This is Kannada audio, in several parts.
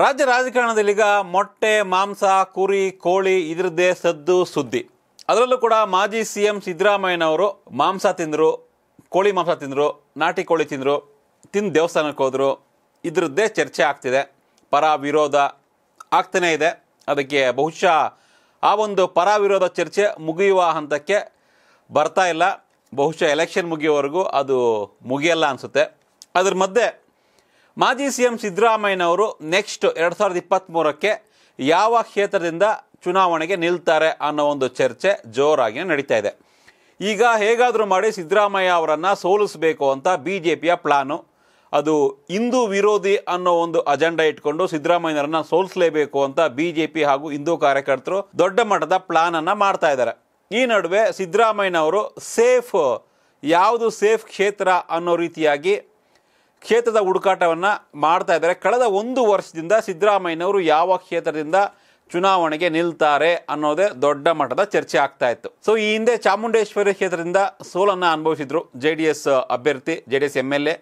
ರಾಜ್ಯ ರಾಜಕಾರಣದಲ್ಲಿ ಈಗ ಮೊಟ್ಟೆ ಮಾಂಸ ಕುರಿ ಕೋಳಿ ಇದರದ್ದೇ ಸದ್ದು ಸುದ್ದಿ ಅದರಲ್ಲೂ ಕೂಡ ಮಾಜಿ ಸಿ ಎಂ ಸಿದ್ದರಾಮಯ್ಯನವರು ಮಾಂಸ ತಿಂದರು ಕೋಳಿ ಮಾಂಸ ತಿಂದರು ನಾಟಿ ಕೋಳಿ ತಿಂದರು ತಿಂದು ದೇವಸ್ಥಾನಕ್ಕೆ ಹೋದರು ಇದರದ್ದೇ ಚರ್ಚೆ ಆಗ್ತಿದೆ ಪರ ವಿರೋಧ ಆಗ್ತಾನೇ ಇದೆ ಅದಕ್ಕೆ ಬಹುಶಃ ಆ ಒಂದು ಪರ ವಿರೋಧ ಚರ್ಚೆ ಮುಗಿಯುವ ಹಂತಕ್ಕೆ ಬರ್ತಾ ಇಲ್ಲ ಬಹುಶಃ ಎಲೆಕ್ಷನ್ ಮುಗಿಯೋವರೆಗೂ ಅದು ಮುಗಿಯಲ್ಲ ಅನಿಸುತ್ತೆ ಅದ್ರ ಮಧ್ಯೆ ಮಾಜಿ ಸಿ ಎಂ ಸಿದ್ದರಾಮಯ್ಯನವರು ನೆಕ್ಸ್ಟ್ ಎರಡು ಸಾವಿರದ ಇಪ್ಪತ್ತ್ಮೂರಕ್ಕೆ ಯಾವ ಕ್ಷೇತ್ರದಿಂದ ಚುನಾವಣೆಗೆ ನಿಲ್ತಾರೆ ಅನ್ನೋ ಒಂದು ಚರ್ಚೆ ಜೋರಾಗಿ ನಡೀತಾ ಇದೆ ಈಗ ಹೇಗಾದರೂ ಮಾಡಿ ಸಿದ್ದರಾಮಯ್ಯ ಅವರನ್ನು ಸೋಲಿಸಬೇಕು ಅಂತ ಬಿ ಜೆ ಪಿಯ ಪ್ಲಾನು ಅದು ಹಿಂದೂ ವಿರೋಧಿ ಅನ್ನೋ ಒಂದು ಅಜೆಂಡಾ ಇಟ್ಕೊಂಡು ಸಿದ್ದರಾಮಯ್ಯನವರನ್ನ ಸೋಲಿಸಲೇಬೇಕು ಅಂತ ಬಿ ಜೆ ಪಿ ಹಾಗೂ ಹಿಂದೂ ಕಾರ್ಯಕರ್ತರು ದೊಡ್ಡ ಮಟ್ಟದ ಪ್ಲಾನನ್ನು ಮಾಡ್ತಾ ಇದ್ದಾರೆ ಈ ನಡುವೆ ಸಿದ್ದರಾಮಯ್ಯನವರು ಸೇಫ್ ಯಾವುದು ಸೇಫ್ ಕ್ಷೇತ್ರ ಅನ್ನೋ ರೀತಿಯಾಗಿ ಕ್ಷೇತ್ರದ ಹುಡುಕಾಟವನ್ನು ಮಾಡ್ತಾ ಇದ್ದಾರೆ ಕಳೆದ ಒಂದು ವರ್ಷದಿಂದ ಸಿದ್ದರಾಮಯ್ಯನವರು ಯಾವ ಕ್ಷೇತ್ರದಿಂದ ಚುನಾವಣೆಗೆ ನಿಲ್ತಾರೆ ಅನ್ನೋದೇ ದೊಡ್ಡ ಮಟ್ಟದ ಚರ್ಚೆ ಆಗ್ತಾ ಇತ್ತು ಸೊ ಈ ಹಿಂದೆ ಚಾಮುಂಡೇಶ್ವರಿ ಕ್ಷೇತ್ರದಿಂದ ಸೋಲನ್ನು ಅನುಭವಿಸಿದ್ರು ಜೆ ಡಿ ಎಸ್ ಅಭ್ಯರ್ಥಿ J D S M L A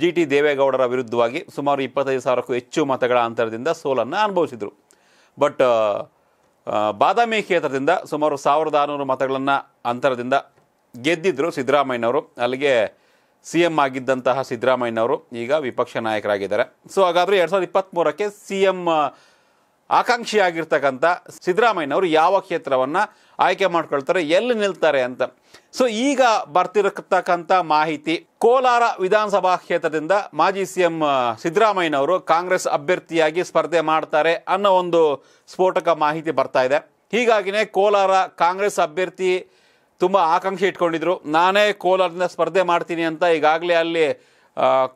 G T ದೇವೇಗೌಡರ ವಿರುದ್ಧವಾಗಿ ಸುಮಾರು ಇಪ್ಪತ್ತೈದು ಸಾವಿರಕ್ಕೂ ಹೆಚ್ಚು ಮತಗಳ ಅಂತರದಿಂದ ಸೋಲನ್ನು ಅನುಭವಿಸಿದರು ಬಟ್ ಬಾದಾಮಿ ಕ್ಷೇತ್ರದಿಂದ ಸುಮಾರು ಸಾವಿರದ ಆರುನೂರು ಮತಗಳನ್ನು ಅಂತರದಿಂದ ಗೆದ್ದಿದ್ದರು ಸಿದ್ದರಾಮಯ್ಯನವರು ಅಲ್ಲಿಗೆ ಸಿ ಎಂ ಆಗಿದ್ದಂತಹ ಸಿದ್ದರಾಮಯ್ಯನವರು ಈಗ ವಿಪಕ್ಷ ನಾಯಕರಾಗಿದ್ದಾರೆ ಸೊ ಹಾಗಾದರೆ ಎರಡು ಸಾವಿರದ ಇಪ್ಪತ್ತ್ಮೂರಕ್ಕೆ ಸಿ ಎಂ ಆಕಾಂಕ್ಷಿಯಾಗಿರ್ತಕ್ಕಂಥ ಸಿದ್ದರಾಮಯ್ಯನವರು ಯಾವ ಕ್ಷೇತ್ರವನ್ನು ಆಯ್ಕೆ ಮಾಡ್ಕೊಳ್ತಾರೆ ಎಲ್ಲಿ ನಿಲ್ತಾರೆ ಅಂತ ಸೊ ಈಗ ಬರ್ತಿರತಕ್ಕಂಥ ಮಾಹಿತಿ ಕೋಲಾರ ವಿಧಾನಸಭಾ ಕ್ಷೇತ್ರದಿಂದ ಮಾಜಿ ಸಿ ಎಂ ಸಿದ್ದರಾಮಯ್ಯನವರು ಕಾಂಗ್ರೆಸ್ ಅಭ್ಯರ್ಥಿಯಾಗಿ ಸ್ಪರ್ಧೆ ಮಾಡ್ತಾರೆ ಅನ್ನೋ ಒಂದು ಸ್ಫೋಟಕ ಮಾಹಿತಿ ಬರ್ತಾ ಇದೆ ಹೀಗಾಗಿನೇ ಕೋಲಾರ ಕಾಂಗ್ರೆಸ್ ಅಭ್ಯರ್ಥಿ ತುಂಬ ಆಕಾಂಕ್ಷೆ ಇಟ್ಕೊಂಡಿದ್ರು ನಾನೇ ಕೋಲಾರದಿಂದ ಸ್ಪರ್ಧೆ ಮಾಡ್ತೀನಿ ಅಂತ ಈಗಾಗಲೇ ಅಲ್ಲಿ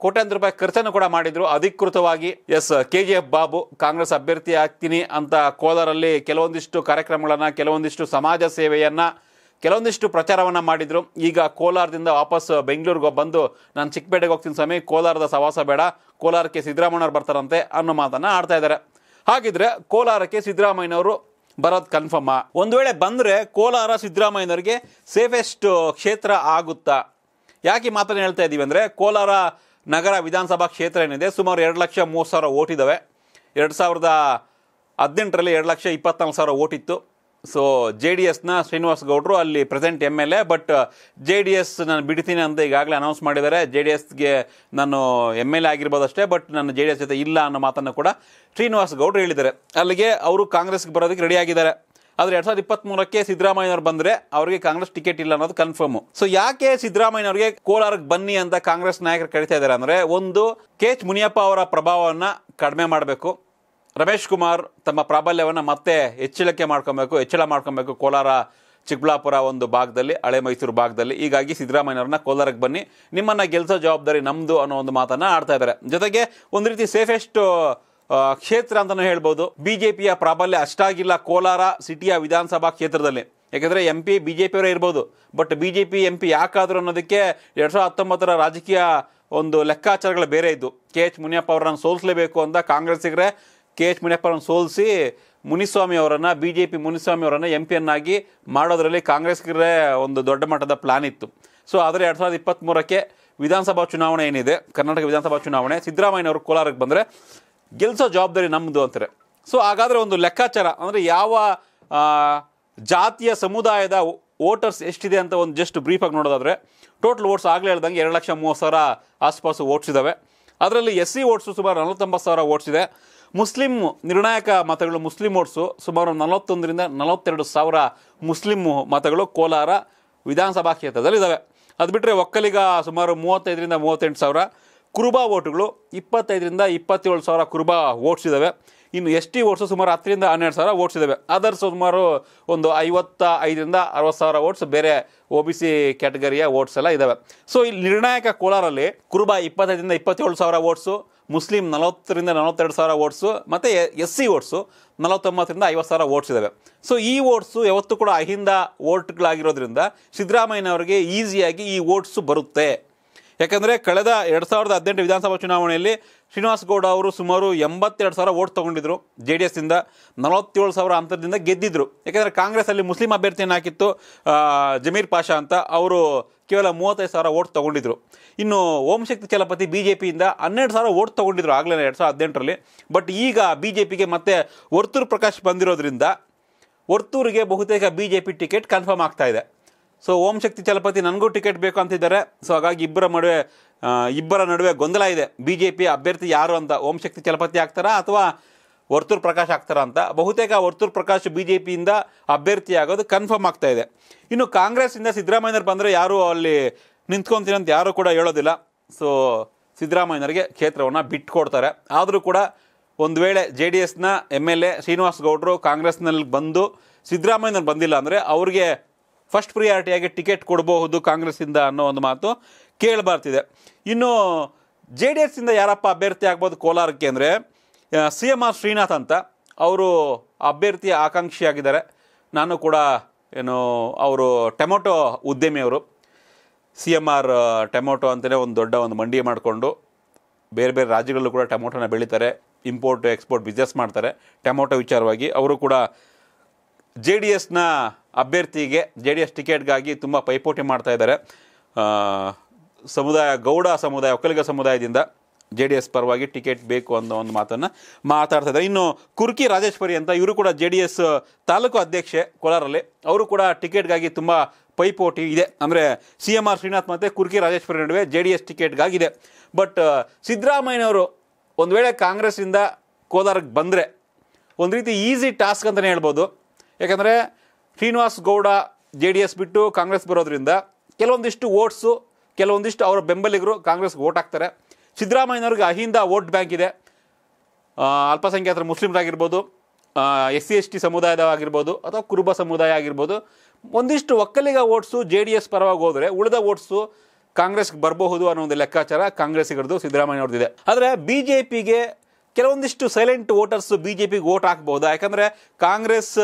ಕೋಟ್ಯಾಂತರ ರೂಪಾಯಿ ಖರ್ಚನ್ನು ಕೂಡ ಮಾಡಿದ್ರು ಅಧಿಕೃತವಾಗಿ S K G F Babu Congress ಅಭ್ಯರ್ಥಿ ಆಗ್ತೀನಿ ಅಂತ ಕೋಲಾರಲ್ಲಿ ಕೆಲವೊಂದಿಷ್ಟು ಕಾರ್ಯಕ್ರಮಗಳನ್ನು ಕೆಲವೊಂದಿಷ್ಟು ಸಮಾಜ ಸೇವೆಯನ್ನು ಕೆಲವೊಂದಿಷ್ಟು ಪ್ರಚಾರವನ್ನು ಮಾಡಿದರು ಈಗ ಕೋಲಾರದಿಂದ ವಾಪಸ್ ಬೆಂಗಳೂರಿಗೆ ಬಂದು ನಾನು ಚಿಕ್ಕಪೇಟೆಗೆ ಹೋಗ್ತೀನಿ ಸ್ವಾಮಿ ಕೋಲಾರದ ಸವಾಸ ಬೇಡ ಕೋಲಾರಕ್ಕೆ ಸಿದ್ದರಾಮಯ್ಯವ್ರು ಬರ್ತಾರಂತೆ ಅನ್ನೋ ಮಾತನ್ನು ಆಡ್ತಾ ಇದ್ದಾರೆ ಹಾಗಿದ್ರೆ ಕೋಲಾರಕ್ಕೆ ಸಿದ್ದರಾಮಯ್ಯವರು ಬರೋದು ಕನ್ಫರ್ಮಾ ಒಂದು ವೇಳೆ ಬಂದರೆ ಕೋಲಾರ ಸಿದ್ದರಾಮಯ್ಯನವರಿಗೆ ಸೇಫೆಸ್ಟ್ ಕ್ಷೇತ್ರ ಆಗುತ್ತಾ ಯಾಕೆ ಮಾತನ್ನು ಹೇಳ್ತಾ ಇದ್ದೀವಿ ಅಂದರೆ ಕೋಲಾರ ನಗರ ವಿಧಾನಸಭಾ ಕ್ಷೇತ್ರ ಏನಿದೆ ಸುಮಾರು ಎರಡು ಲಕ್ಷ ಮೂವತ್ತು ಸಾವಿರ ಓಟಿದ್ದಾವೆ ಎರಡು ಸಾವಿರದ ಹದಿನೆಂಟರಲ್ಲಿ ಎರಡು ಲಕ್ಷ ಇಪ್ಪತ್ತ್ನಾಲ್ಕು ಸಾವಿರ ಓಟಿತ್ತು ಸೊ ಜೆ ಡಿ ಎಸ್ನ ಶ್ರೀನಿವಾಸ್ ಗೌಡ್ರು ಅಲ್ಲಿ present M L A but J D S ನಾನು ಬಿಡ್ತೀನಿ ಅಂತ ಈಗಾಗಲೇ ಅನೌನ್ಸ್ ಮಾಡಿದ್ದಾರೆ ಜೆ ಡಿ ಎಸ್ಗೆ ನಾನು ಎಮ್ ಎಲ್ ಎ ಆಗಿರ್ಬೋದಷ್ಟೇ ಬಟ್ ನಾನು ಜೆ ಡಿ ಎಸ್ ಜೊತೆ ಇಲ್ಲ ಅನ್ನೋ ಮಾತನ್ನು ಕೂಡ ಶ್ರೀನಿವಾಸ್ ಗೌಡ್ರು ಹೇಳಿದ್ದಾರೆ ಅಲ್ಲಿಗೆ ಅವರು ಕಾಂಗ್ರೆಸ್ಗೆ ಬರೋದಕ್ಕೆ ರೆಡಿಯಾಗಿದ್ದಾರೆ ಆದರೆ ಎರಡು ಸಾವಿರದ ಇಪ್ಪತ್ತ್ಮೂರಕ್ಕೆ ಸಿದ್ದರಾಮಯ್ಯನವ್ರು ಬಂದರೆ ಅವರಿಗೆ ಕಾಂಗ್ರೆಸ್ ಟಿಕೆಟ್ ಇಲ್ಲ ಅನ್ನೋದು ಕನ್ಫರ್ಮು ಸೊ ಯಾಕೆ ಸಿದ್ದರಾಮಯ್ಯನವ್ರಿಗೆ ಕೋಲಾರಕ್ಕೆ ಬನ್ನಿ ಅಂತ ಕಾಂಗ್ರೆಸ್ ನಾಯಕರು ಕರಿತಾ ಇದ್ದಾರೆ ಅಂದರೆ ಒಂದು ಕೆ ಎಚ್ ಮುನಿಯಪ್ಪ ಅವರ ಪ್ರಭಾವವನ್ನು ಕಡಿಮೆ ಮಾಡಬೇಕು ರಮೇಶ್ ಕುಮಾರ್ ತಮ್ಮ ಪ್ರಾಬಲ್ಯವನ್ನು ಮತ್ತೆ ಹೆಚ್ಚಳಕ್ಕೆ ಮಾಡ್ಕೊಬೇಕು ಹೆಚ್ಚಳ ಮಾಡ್ಕೊಬೇಕು ಕೋಲಾರ ಚಿಕ್ಕಬಳ್ಳಾಪುರ ಒಂದು ಭಾಗದಲ್ಲಿ ಹಳೆ ಮೈಸೂರು ಭಾಗದಲ್ಲಿ ಹೀಗಾಗಿ ಸಿದ್ದರಾಮಯ್ಯವ್ರನ್ನ ಕೋಲಾರಕ್ಕೆ ಬನ್ನಿ ನಿಮ್ಮನ್ನು ಗೆಲ್ಸೋ ಜವಾಬ್ದಾರಿ ನಮ್ಮದು ಅನ್ನೋ ಒಂದು ಮಾತನ್ನು ಆಡ್ತಾ ಇದ್ದಾರೆ ಜೊತೆಗೆ ಒಂದು ರೀತಿ ಸೇಫೆಸ್ಟ್ ಕ್ಷೇತ್ರ ಅಂತಲೂ ಹೇಳ್ಬೋದು ಬಿ ಜೆ ಪಿಯ ಪ್ರಾಬಲ್ಯ ಅಷ್ಟಾಗಿಲ್ಲ ಕೋಲಾರ ಸಿಟಿಯ ವಿಧಾನಸಭಾ ಕ್ಷೇತ್ರದಲ್ಲಿ ಯಾಕೆಂದರೆ ಎಂ ಪಿ ಬಿ ಜೆ ಪಿಯವರೇ ಇರ್ಬೋದು but B J P M P ಯಾಕಾದರೂ ಅನ್ನೋದಕ್ಕೆ ಎರಡು ಸಾವಿರದ ಹತ್ತೊಂಬತ್ತರ ರಾಜಕೀಯ ಒಂದು ಲೆಕ್ಕಾಚಾರಗಳು ಬೇರೆ ಇದ್ದು ಕೆ ಎಚ್ ಮುನಿಯಪ್ಪ ಅವರನ್ನು ಸೋಲಿಸಲೇಬೇಕು ಅಂತ ಕಾಂಗ್ರೆಸ್ಸಿಗರೆ ಕೆ ಎಚ್ ಮುನಿಯಪ್ಪರನ್ನು ಸೋಲಿಸಿ ಮುನಿಸ್ವಾಮಿ ಅವರನ್ನು ಬಿ ಜೆ ಪಿ ಮುನಿಸ್ವಾಮಿ ಅವರನ್ನು ಎಂ ಪಿಯನ್ನಾಗಿ ಮಾಡೋದರಲ್ಲಿ ಕಾಂಗ್ರೆಸ್ಗರೇ ಒಂದು ದೊಡ್ಡ ಮಟ್ಟದ ಪ್ಲಾನ್ ಇತ್ತು ಸೊ ಆದರೆ ಎರಡು ಸಾವಿರದ ಇಪ್ಪತ್ತ್ಮೂರಕ್ಕೆ ವಿಧಾನಸಭಾ ಚುನಾವಣೆ ಏನಿದೆ ಕರ್ನಾಟಕ ವಿಧಾನಸಭಾ ಚುನಾವಣೆ ಸಿದ್ದರಾಮಯ್ಯನವರು ಕೋಲಾರಕ್ಕೆ ಬಂದರೆ ಗೆಲ್ಲಿಸೋ ಜವಾಬ್ದಾರಿ ನಮ್ಮದು ಅಂತಾರೆ ಸೊ ಹಾಗಾದರೆ ಒಂದು ಲೆಕ್ಕಾಚಾರ ಅಂದರೆ ಯಾವ ಜಾತಿಯ ಸಮುದಾಯದ ವೋಟರ್ಸ್ ಎಷ್ಟಿದೆ ಅಂತ ಒಂದು ಜಸ್ಟ್ ಬ್ರೀಫಾಗಿ ನೋಡೋದಾದರೆ ಟೋಟಲ್ ವೋಟ್ಸ್ ಆಗಲೇ ಹೇಳ್ದಂಗೆ ಎರಡು ಲಕ್ಷ ಮೂವತ್ತು ಸಾವಿರ ಆಸ್ಪಾಸು ವೋಟ್ಸ್ ಇದ್ದಾವೆ ಅದರಲ್ಲಿ ಎಸ್ ಸಿ ವೋಟ್ಸು ಸುಮಾರು ನಲವತ್ತೊಂಬತ್ತು ಸಾವಿರ ವೋಟ್ಸ್ ಇದೆ ಮುಸ್ಲಿಂ ನಿರ್ಣಾಯಕ ಮತಗಳು ಮುಸ್ಲಿಂ ಓಟ್ಸು ಸುಮಾರು ನಲವತ್ತೊಂದರಿಂದ ನಲವತ್ತೆರಡು ಸಾವಿರ ಮುಸ್ಲಿಂ ಮತಗಳು ಕೋಲಾರ ವಿಧಾನಸಭಾ ಕ್ಷೇತ್ರದಲ್ಲಿದ್ದಾವೆ ಅದು ಬಿಟ್ಟರೆ ಒಕ್ಕಲಿಗ ಸುಮಾರು ಮೂವತ್ತೈದರಿಂದ ಮೂವತ್ತೆಂಟು ಸಾವಿರ ಕುರುಬಾ ಓಟುಗಳು ಇಪ್ಪತ್ತೈದರಿಂದ ಇಪ್ಪತ್ತೇಳು ಸಾವಿರ ಕುರುಬಾ ಓಟ್ಸ್ ಇದ್ದಾವೆ ಇನ್ನು ಎಸ್ ಟಿ ಓಟ್ಸು ಸುಮಾರು ಹತ್ತರಿಂದ ಹನ್ನೆರಡು ಸಾವಿರ ಓಟ್ಸ್ ಇದ್ದಾವೆ ಅದರ್ಸು ಸುಮಾರು ಒಂದು ಐವತ್ತ ಐದರಿಂದ ಅರವತ್ತು ಸಾವಿರ ಓಟ್ಸ್ ಬೇರೆ ಒ ಬಿ ಸಿ ಕ್ಯಾಟಗರಿಯ ಓಟ್ಸ್ ಎಲ್ಲ ಇದ್ದಾವೆ ಸೊ ಇಲ್ಲಿ ನಿರ್ಣಾಯಕ ಕೋಲಾರಲ್ಲಿ ಕುರುಬಾ ಇಪ್ಪತ್ತೈದರಿಂದ ಇಪ್ಪತ್ತೇಳು ಸಾವಿರ ಓಟ್ಸು ಮುಸ್ಲಿಂ ನಲವತ್ತರಿಂದ ನಲವತ್ತೆರಡು ಸಾವಿರ ಓಟ್ಸು ಮತ್ತು ಎಸ್ ಸಿ ಓಟ್ಸು ನಲವತ್ತೊಂಬತ್ತರಿಂದ ಐವತ್ತು ಸಾವಿರ ಓಟ್ಸ್ ಇದ್ದಾವೆ ಸೊ ಈ ಓಟ್ಸು ಯಾವತ್ತೂ ಕೂಡ ಅಹಿಂದ ಓಟ್ಗಳಾಗಿರೋದ್ರಿಂದ ಸಿದ್ದರಾಮಯ್ಯನವರಿಗೆ ಈಸಿಯಾಗಿ ಈ ಓಟ್ಸು ಬರುತ್ತೆ ಯಾಕಂದರೆ ಕಳೆದ ಎರಡು ಸಾವಿರದ ಹದಿನೆಂಟು ವಿಧಾನಸಭಾ ಚುನಾವಣೆಯಲ್ಲಿ ಶ್ರೀನಿವಾಸ್ ಗೌಡ ಅವರು ಸುಮಾರು ಎಂಬತ್ತೆರಡು ಸಾವಿರ ಓಟ್ ತೊಗೊಂಡಿದ್ರು ಜೆ ಡಿ ಎಸ್ಸಿಂದ ನಲವತ್ತೇಳು ಸಾವಿರ ಅಂತರದಿಂದ ಗೆದ್ದಿದ್ರು ಯಾಕೆಂದರೆ ಕಾಂಗ್ರೆಸ್ಸಲ್ಲಿ ಮುಸ್ಲಿಂ ಅಭ್ಯರ್ಥಿಯನ್ನು ಹಾಕಿತ್ತು ಜಮೀರ್ ಪಾಷಾ ಅಂತ ಅವರು ಕೇವಲ ಮೂವತ್ತೈದು ಸಾವಿರ ಓಟ್ ತೊಗೊಂಡಿದ್ರು ಇನ್ನು ಓಂಶಕ್ತಿ ಚಲಪತಿ ಬಿ ಜೆ ಪಿಯಿಂದ ಹನ್ನೆರಡು ಸಾವಿರ ಓಟ್ ತೊಗೊಂಡಿದ್ರು ಆಗಲೇ ಎರಡು ಸಾವಿರದ ಹದಿನೆಂಟರಲ್ಲಿ ಬಟ್ ಈಗ ಬಿ ಜೆ ಪಿಗೆ ಮತ್ತೆ ವರ್ತೂರು ಪ್ರಕಾಶ್ ಬಂದಿರೋದ್ರಿಂದ ವರ್ತೂರಿಗೆ ಬಹುತೇಕ B J P ticket confirm ಆಗ್ತಾ ಇದೆ ಸೊ ಓಂ ಶಕ್ತಿ ಚಲಪತಿ ನನಗೂ ಟಿಕೆಟ್ ಬೇಕು ಅಂತಿದ್ದಾರೆ ಸೊ ಹಾಗಾಗಿ ಇಬ್ಬರ ನಡುವೆ ಇಬ್ಬರ ನಡುವೆ ಗೊಂದಲ ಇದೆ ಬಿ ಜೆ ಪಿ ಅಭ್ಯರ್ಥಿ ಯಾರು ಅಂತ ಓಂ ಶಕ್ತಿ ಚಲಪತಿ ಆಗ್ತಾರಾ ಅಥವಾ ವರ್ತೂರ್ ಪ್ರಕಾಶ್ ಆಗ್ತಾರಾ ಅಂತ ಬಹುತೇಕ ವರ್ತೂರ್ ಪ್ರಕಾಶ್ ಬಿ ಜೆ ಪಿಯಿಂದ ಅಭ್ಯರ್ಥಿ ಆಗೋದು ಕನ್ಫರ್ಮ್ ಆಗ್ತಾ ಇದೆ ಇನ್ನು ಕಾಂಗ್ರೆಸ್ಸಿಂದ ಸಿದ್ದರಾಮಯ್ಯನವ್ರು ಬಂದರೆ ಯಾರೂ ಅಲ್ಲಿ ನಿಂತ್ಕೊಂತೀನಿ ಅಂತ ಯಾರೂ ಕೂಡ ಹೇಳೋದಿಲ್ಲ ಸೊ ಸಿದ್ದರಾಮಯ್ಯನವರಿಗೆ ಕ್ಷೇತ್ರವನ್ನು ಬಿಟ್ಟುಕೊಡ್ತಾರೆ ಆದರೂ ಕೂಡ ಒಂದು ವೇಳೆ ಜೆ ಡಿ ಎಸ್ನ ಎಮ್ ಎಲ್ ಎ ಶ್ರೀನಿವಾಸ್ ಗೌಡರು ಕಾಂಗ್ರೆಸ್ನಲ್ಲಿ ಬಂದು ಸಿದ್ದರಾಮಯ್ಯನವ್ರು ಬಂದಿಲ್ಲ ಅಂದರೆ ಅವ್ರಿಗೆ ಫಸ್ಟ್ ಪ್ರಿಯಾರಿಟಿಯಾಗಿ ಟಿಕೆಟ್ ಕೊಡಬಹುದು ಕಾಂಗ್ರೆಸ್ಸಿಂದ ಅನ್ನೋ ಒಂದು ಮಾತು ಕೇಳಬಾರ್ತಿದೆ ಇನ್ನು ಜೆ ಡಿ ಇಂದ ಯಾರಪ್ಪ ಅಭ್ಯರ್ಥಿ ಆಗ್ಬೋದು ಕೋಲಾರಕ್ಕೆ ಅಂದರೆ ಸಿ ಎಮ್ ಆರ್ ಶ್ರೀನಾಥ್ ಅಂತ ಅವರು ಅಭ್ಯರ್ಥಿಯ ಆಕಾಂಕ್ಷಿಯಾಗಿದ್ದಾರೆ ನಾನು ಕೂಡ ಏನು ಅವರು ಟೊಮೊಟೊ ಉದ್ಯಮಿಯವರು ಸಿ ಎಮ್ ಆರ್ ಟೊಮೊಟೊ ಅಂತಲೇ ಒಂದು ದೊಡ್ಡ ಒಂದು ಮಂಡಿ ಮಾಡಿಕೊಂಡು ಬೇರೆ ಬೇರೆ ರಾಜ್ಯಗಳಲ್ಲೂ ಕೂಡ ಟೊಮೊಟೊನ ಬೆಳೀತಾರೆ ಇಂಪೋರ್ಟ್ ಎಕ್ಸ್ಪೋರ್ಟ್ ಬಿಸ್ನೆಸ್ ಮಾಡ್ತಾರೆ ಟೊಮೊಟೊ ವಿಚಾರವಾಗಿ ಅವರು ಕೂಡ ಜೆ ಡಿ ಎಸ್ನ ಅಭ್ಯರ್ಥಿಗೆ ಜೆ ಡಿ ಎಸ್ ಟಿಕೆಟ್ಗಾಗಿ ತುಂಬ ಪೈಪೋಟಿ ಮಾಡ್ತಾ ಇದ್ದಾರೆ ಸಮುದಾಯ ಗೌಡ ಸಮುದಾಯ ಒಕ್ಕಲಿಗ ಸಮುದಾಯದಿಂದ ಜೆ ಡಿ ಎಸ್ ಪರವಾಗಿ ಟಿಕೆಟ್ ಬೇಕು ಅನ್ನೋ ಒಂದು ಮಾತನ್ನು ಮಾತಾಡ್ತಾ ಇದ್ದಾರೆ ಇನ್ನು ಕುರ್ಕಿ ರಾಜೇಶ್ವರಿ ಅಂತ ಇವರು ಕೂಡ ಜೆ ಡಿ ಎಸ್ ತಾಲೂಕು ಅಧ್ಯಕ್ಷೆ ಕೋಲಾರಲ್ಲಿ ಅವರು ಕೂಡ ಟಿಕೆಟ್ಗಾಗಿ ತುಂಬ ಪೈಪೋಟಿ ಇದೆ ಅಂದರೆ ಸಿ ಎಮ್ ಆರ್ ಶ್ರೀನಾಥ್ ಮತ್ತು ಕುರ್ಕಿ ರಾಜೇಶ್ವರಿ ನಡುವೆ ಜೆ ಡಿ ಎಸ್ ಟಿಕೆಟ್ಗಾಗಿದೆ ಬಟ್ ಸಿದ್ದರಾಮಯ್ಯನವರು ಒಂದು ವೇಳೆ ಕಾಂಗ್ರೆಸ್ಸಿಂದ ಕೋಲಾರಕ್ಕೆ ಬಂದರೆ ಒಂದು ರೀತಿ ಈಸಿ ಟಾಸ್ಕ್ ಅಂತಲೇ ಹೇಳ್ಬೋದು ಯಾಕಂದರೆ Srinivas Gowda J D S ಬಿಟ್ಟು ಕಾಂಗ್ರೆಸ್ ಬರೋದ್ರಿಂದ ಕೆಲವೊಂದಿಷ್ಟು ಓಟ್ಸು ಕೆಲವೊಂದಿಷ್ಟು ಅವರ ಬೆಂಬಲಿಗರು ಕಾಂಗ್ರೆಸ್ಗೆ ಓಟ್ ಹಾಕ್ತಾರೆ ಸಿದ್ದರಾಮಯ್ಯನವ್ರಿಗೆ ಅಹಿಂದ ವೋಟ್ ಬ್ಯಾಂಕ್ ಇದೆ ಅಲ್ಪಸಂಖ್ಯಾತರ ಮುಸ್ಲಿಮರಾಗಿರ್ಬೋದು ಎಸ್ ಸಿ ಎಸ್ ಟಿ ಸಮುದಾಯದ ಆಗಿರ್ಬೋದು ಅಥವಾ ಕುರುಬ ಸಮುದಾಯ ಆಗಿರ್ಬೋದು ಒಂದಿಷ್ಟು Vokkaliga votes J D S ಪರವಾಗಿ ಹೋದರೆ ಉಳಿದ ಓಟ್ಸು ಕಾಂಗ್ರೆಸ್ಗೆ ಬರಬಹುದು ಅನ್ನೋ ಒಂದು ಲೆಕ್ಕಾಚಾರ ಕಾಂಗ್ರೆಸ್ಸಿಗರದು ಸಿದ್ದರಾಮಯ್ಯ ಇದೆ ಆದರೆ ಬಿ ಜೆ ಪಿಗೆ ಕೆಲವೊಂದಿಷ್ಟು ಸೈಲೆಂಟ್ ವೋಟರ್ಸ್ ಬಿ ಜೆ ಪಿಗೆ ಓಟ್ ಹಾಕ್ಬೋದು ಯಾಕಂದರೆ ಕಾಂಗ್ರೆಸ್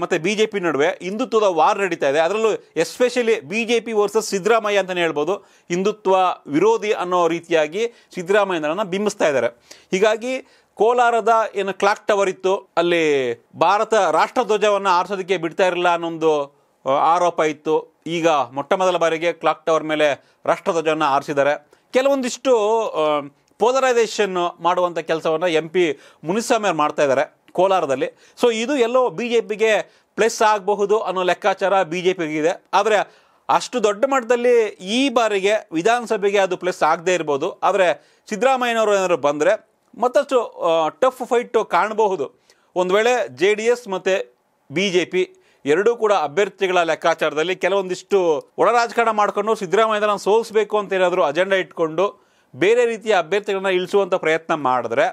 ಮತ್ತು ಬಿ ಜೆ ಪಿ ನಡುವೆ ಹಿಂದುತ್ವದ ವಾರ್ ನಡೀತಾ ಇದೆ ಅದರಲ್ಲೂ especially B J P versus Siddaramaiah ಅಂತಲೇ ಹೇಳ್ಬೋದು ಹಿಂದುತ್ವ ವಿರೋಧಿ ಅನ್ನೋ ರೀತಿಯಾಗಿ ಸಿದ್ದರಾಮಯ್ಯನನ್ನು ಬಿಂಬಿಸ್ತಾ ಇದ್ದಾರೆ ಹೀಗಾಗಿ ಕೋಲಾರದ ಏನು ಕ್ಲಾಕ್ ಟವರ್ ಇತ್ತು ಅಲ್ಲಿ ಭಾರತ ರಾಷ್ಟ್ರಧ್ವಜವನ್ನು ಆರಿಸೋದಕ್ಕೆ ಬಿಡ್ತಾ ಇರಲಿಲ್ಲ ಅನ್ನೊಂದು ಆರೋಪ ಇತ್ತು ಈಗ ಮೊಟ್ಟ ಮೊದಲ ಬಾರಿಗೆ ಕ್ಲಾಕ್ ಟವರ್ ಮೇಲೆ ರಾಷ್ಟ್ರಧ್ವಜವನ್ನು ಆರಿಸಿದ್ದಾರೆ ಕೆಲವೊಂದಿಷ್ಟು ಪೋಲರೈಸೇಷನ್ ಮಾಡುವಂಥ ಕೆಲಸವನ್ನು ಎಂ ಪಿ ಮುನಿಸ್ವಾಮಿಯವರು ಮಾಡ್ತಾ ಇದ್ದಾರೆ ಕೋಲಾರದಲ್ಲಿ ಸೊ ಇದು ಎಲ್ಲೋ ಬಿ ಜೆ ಪಿಗೆ ಪ್ಲಸ್ ಆಗಬಹುದು ಅನ್ನೋ ಲೆಕ್ಕಾಚಾರ ಬಿ ಜೆ ಪಿಗಿದೆ ಆದರೆ ಅಷ್ಟು ದೊಡ್ಡ ಮಟ್ಟದಲ್ಲಿ ಈ ಬಾರಿಗೆ ವಿಧಾನಸಭೆಗೆ ಅದು ಪ್ಲಸ್ ಆಗದೇ ಇರ್ಬೋದು ಆದರೆ ಸಿದ್ದರಾಮಯ್ಯನವರು ಏನಾದ್ರು ಬಂದರೆ ಮತ್ತಷ್ಟು ಟಫ್ ಫೈಟು ಕಾಣಬಹುದು ಒಂದು ವೇಳೆ ಜೆ ಡಿ ಎಸ್ ಮತ್ತು ಬಿ ಜೆ ಪಿ ಎರಡೂ ಕೂಡ ಅಭ್ಯರ್ಥಿಗಳ ಲೆಕ್ಕಾಚಾರದಲ್ಲಿ ಕೆಲವೊಂದಿಷ್ಟು ಒಳ ರಾಜಕಾರಣ ಮಾಡಿಕೊಂಡು ಸಿದ್ದರಾಮಯ್ಯನ ಸೋಲಿಸಬೇಕು ಅಂತ ಏನಾದರೂ ಅಜೆಂಡಾ ಇಟ್ಕೊಂಡು ಬೇರೆ ರೀತಿಯ ಅಭ್ಯರ್ಥಿಗಳನ್ನ ಇಳಿಸುವಂಥ ಪ್ರಯತ್ನ ಮಾಡಿದ್ರೆ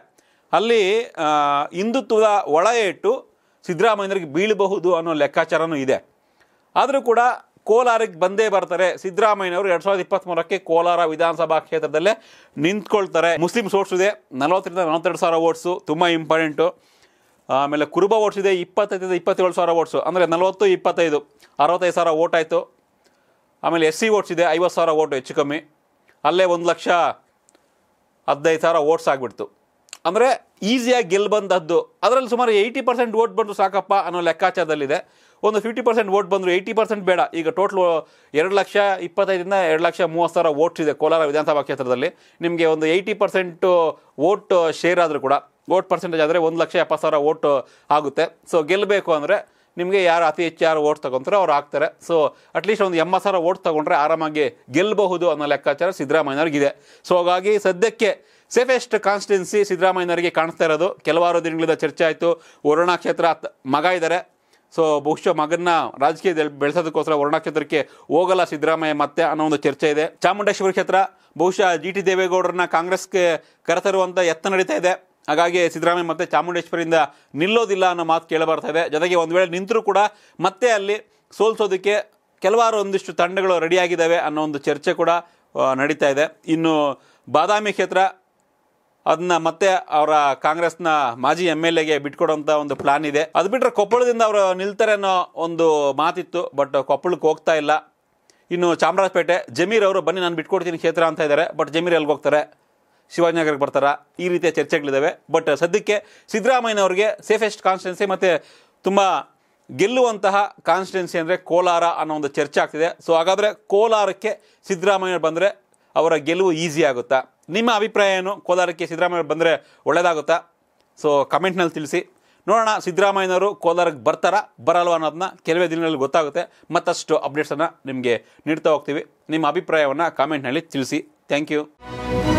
ಅಲ್ಲಿ ಹಿಂದುತ್ವದ ಒಳ ಇಟ್ಟು ಸಿದ್ದರಾಮಯ್ಯರಿಗೆ ಬೀಳಬಹುದು ಅನ್ನೋ ಲೆಕ್ಕಾಚಾರನೂ ಇದೆ ಆದರೂ ಕೂಡ ಕೋಲಾರಕ್ಕೆ ಬಂದೇ ಬರ್ತಾರೆ ಸಿದ್ದರಾಮಯ್ಯನವರು ಎರಡು ಸಾವಿರದ ಇಪ್ಪತ್ತ್ಮೂರಕ್ಕೆ ಕೋಲಾರ ವಿಧಾನಸಭಾ ಕ್ಷೇತ್ರದಲ್ಲೇ ನಿಂತ್ಕೊಳ್ತಾರೆ ಮುಸ್ಲಿಮ್ಸ್ ಓಟ್ಸ್ ಇದೆ ನಲವತ್ತರಿಂದ ನಲವತ್ತೆರಡು ಸಾವಿರ ಓಟ್ಸು ತುಂಬ ಇಂಪಾರ್ಟೆಂಟು ಆಮೇಲೆ ಕುರುಬ ಓಟ್ಸ್ ಇದೆ ಇಪ್ಪತ್ತೈದರಿಂದ ಇಪ್ಪತ್ತೇಳು ಸಾವಿರ ಓಟ್ಸು ಅಂದರೆ ನಲವತ್ತು ಇಪ್ಪತ್ತೈದು ಅರವತ್ತೈದು ಸಾವಿರ ಓಟ್ ಆಯಿತು ಆಮೇಲೆ ಎಸ್ ಸಿ ಓಟ್ಸ್ ಇದೆ ಐವತ್ತು ಸಾವಿರ ಓಟು ಹೆಚ್ಚು ಕಮ್ಮಿ ಅಲ್ಲೇ ಒಂದು ಲಕ್ಷ ಹದಿನೈದು ಸಾವಿರ ಓಟ್ಸ್ ಆಗಿಬಿಡ್ತು ಅಂದರೆ ಈಸಿಯಾಗಿ ಗೆಲ್ಬಂದದ್ದು ಅದರಲ್ಲಿ ಸುಮಾರು ಏಯ್ಟಿ ಪರ್ಸೆಂಟ್ ವೋಟ್ ಬಂದು ಸಾಕಪ್ಪ ಅನ್ನೋ ಲೆಕ್ಕಾಚಾರದಲ್ಲಿದೆ ಒಂದು ಫಿಫ್ಟಿ ಪರ್ಸೆಂಟ್ ವೋಟ್ ಬಂದರು ಏಯ್ಟಿ ಪರ್ಸೆಂಟ್ ಬೇಡ ಈಗ ಟೋಟ್ಲು ಎರಡು ಲಕ್ಷ ಇಪ್ಪತ್ತೈದರಿಂದ ಎರಡು ಲಕ್ಷ ಮೂವತ್ತು ಸಾವಿರ ಓಟ್ಸ್ ಇದೆ ಕೋಲಾರ ವಿಧಾನಸಭಾ ಕ್ಷೇತ್ರದಲ್ಲಿ ನಿಮಗೆ ಒಂದು ಏಯ್ಟಿ ಪರ್ಸೆಂಟು ಓಟ್ ಶೇರ್ ಆದರೂ ಕೂಡ ವೋಟ್ ಪರ್ಸೆಂಟೇಜ್ ಆದರೆ ಒಂದು ಲಕ್ಷ ಎಪ್ಪತ್ತು ಸಾವಿರ ಓಟ್ ಆಗುತ್ತೆ ಸೊ ಗೆಲ್ಲಬೇಕು ಅಂದರೆ ನಿಮಗೆ ಯಾರು ಅತಿ ಹೆಚ್ಚು ಯಾರು ಓಟ್ ತಗೊತಾರೆ ಅವ್ರು ಹಾಕ್ತಾರೆ ಸೊ ಅಟ್ಲೀಸ್ಟ್ ಒಂದು ಎಂಬತ್ತು ಸಾವಿರ ಓಟ್ ತಗೊಂಡ್ರೆ ಆರಾಮಾಗಿ ಗೆಲ್ಲಬಹುದು ಅನ್ನೋ ಲೆಕ್ಕಾಚಾರ ಸಿದ್ದರಾಮಯ್ಯನವ್ರಿಗಿದೆ ಸೊ ಹಾಗಾಗಿ ಸದ್ಯಕ್ಕೆ ಸೇಫೆಸ್ಟ್ ಕಾನ್ಸ್ಟೆನ್ಸಿ ಸಿದ್ದರಾಮಯ್ಯನವರಿಗೆ ಕಾಣಿಸ್ತಾ ಇರೋದು ಕೆಲವಾರು ದಿನಗಳಿಂದ ಚರ್ಚೆ ಆಯಿತು ವರುಣಾ ಕ್ಷೇತ್ರ ಮಗ ಇದ್ದಾರೆ ಸೊ ಬಹುಶಃ ಮಗನ್ನ ರಾಜಕೀಯದಲ್ಲಿ ಬೆಳೆಸೋದಕ್ಕೋಸ್ಕರ ವರುಣಾ ಕ್ಷೇತ್ರಕ್ಕೆ ಹೋಗಲ್ಲ ಸಿದ್ದರಾಮಯ್ಯ ಮತ್ತೆ ಅನ್ನೋ ಒಂದು ಚರ್ಚೆ ಇದೆ ಚಾಮುಂಡೇಶ್ವರಿ ಕ್ಷೇತ್ರ ಬಹುಶಃ ಜಿ ಟಿ ದೇವೇಗೌಡರನ್ನ ಕಾಂಗ್ರೆಸ್ಗೆ ಕರೆತರುವಂಥ ಯತ್ನ ನಡೀತಾ ಇದೆ ಹಾಗಾಗಿ ಸಿದ್ದರಾಮಯ್ಯ ಮತ್ತೆ ಚಾಮುಂಡೇಶ್ವರಿಯಿಂದ ನಿಲ್ಲೋದಿಲ್ಲ ಅನ್ನೋ ಮಾತು ಕೇಳಬರ್ತಾ ಇದೆ ಜೊತೆಗೆ ಒಂದು ವೇಳೆ ನಿಂತರೂ ಕೂಡ ಮತ್ತೆ ಅಲ್ಲಿ ಸೋಲ್ಸೋದಕ್ಕೆ ಕೆಲವಾರು ಒಂದಿಷ್ಟು ತಂಡಗಳು ರೆಡಿಯಾಗಿದ್ದಾವೆ ಅನ್ನೋ ಒಂದು ಚರ್ಚೆ ಕೂಡ ನಡೀತಾ ಇದೆ ಇನ್ನು ಬಾದಾಮಿ ಕ್ಷೇತ್ರ ಅದನ್ನ ಮತ್ತೆ ಅವರ ಕಾಂಗ್ರೆಸ್ನ ಮಾಜಿ ಎಮ್ ಎಲ್ ಎಗೆ ಬಿಟ್ಕೊಡುವಂತ ಒಂದು ಪ್ಲಾನ್ ಇದೆ ಅದು ಬಿಟ್ಟರೆ ಕೊಪ್ಪಳದಿಂದ ಅವರು ನಿಲ್ತಾರೆ ಅನ್ನೋ ಒಂದು ಮಾತಿತ್ತು ಬಟ್ ಕೊಪ್ಪಳಕ್ಕೆ ಹೋಗ್ತಾ ಇಲ್ಲ ಇನ್ನು ಚಾಮರಾಜಪೇಟೆ ಜಮೀರ್ ಅವರು ಬನ್ನಿ ನಾನು ಬಿಟ್ಕೊಡ್ತೀನಿ ಕ್ಷೇತ್ರ ಅಂತ ಇದ್ದಾರೆ ಬಟ್ ಜಮೀರ್ ಎಲ್ಲಿ ಹೋಗ್ತಾರೆ ಶಿವಾಜಿನಗರಕ್ಕೆ ಬರ್ತಾರಾ ಈ ರೀತಿಯ ಚರ್ಚೆಗಳಿದ್ದಾವೆ ಬಟ್ ಸದ್ಯಕ್ಕೆ ಸಿದ್ದರಾಮಯ್ಯನವರಿಗೆ ಸೇಫೆಸ್ಟ್ ಕಾನ್ಸ್ಟಿಟ್ಯೂನ್ಸಿ ಮತ್ತು ತುಂಬ ಗೆಲ್ಲುವಂತಹ ಕಾನ್ಸ್ಟಿಟ್ಯೂನ್ಸಿ ಅಂದರೆ ಕೋಲಾರ ಅನ್ನೋ ಒಂದು ಚರ್ಚೆ ಆಗ್ತಿದೆ ಸೊ ಹಾಗಾದರೆ ಕೋಲಾರಕ್ಕೆ ಸಿದ್ದರಾಮಯ್ಯ ಬಂದರೆ ಅವರ ಗೆಲುವು ಈಸಿ ಆಗುತ್ತಾ ನಿಮ್ಮ ಅಭಿಪ್ರಾಯ ಏನು ಕೋಲಾರಕ್ಕೆ ಸಿದ್ದರಾಮಯ್ಯ ಬಂದರೆ ಒಳ್ಳೆಯದಾಗುತ್ತಾ ಸೊ ಕಮೆಂಟ್ನಲ್ಲಿ ತಿಳಿಸಿ ನೋಡೋಣ ಸಿದ್ದರಾಮಯ್ಯನವರು ಕೋಲಾರಕ್ಕೆ ಬರ್ತಾರಾ ಬರಲ್ವ ಅನ್ನೋದನ್ನ ಕೆಲವೇ ದಿನಗಳಲ್ಲಿ ಗೊತ್ತಾಗುತ್ತೆ ಮತ್ತಷ್ಟು ಅಪ್ಡೇಟ್ಸನ್ನು ನಿಮಗೆ ನೀಡ್ತಾ ಹೋಗ್ತೀವಿ ನಿಮ್ಮ ಅಭಿಪ್ರಾಯವನ್ನು ಕಾಮೆಂಟ್ನಲ್ಲಿ ತಿಳಿಸಿ ಥ್ಯಾಂಕ್ ಯು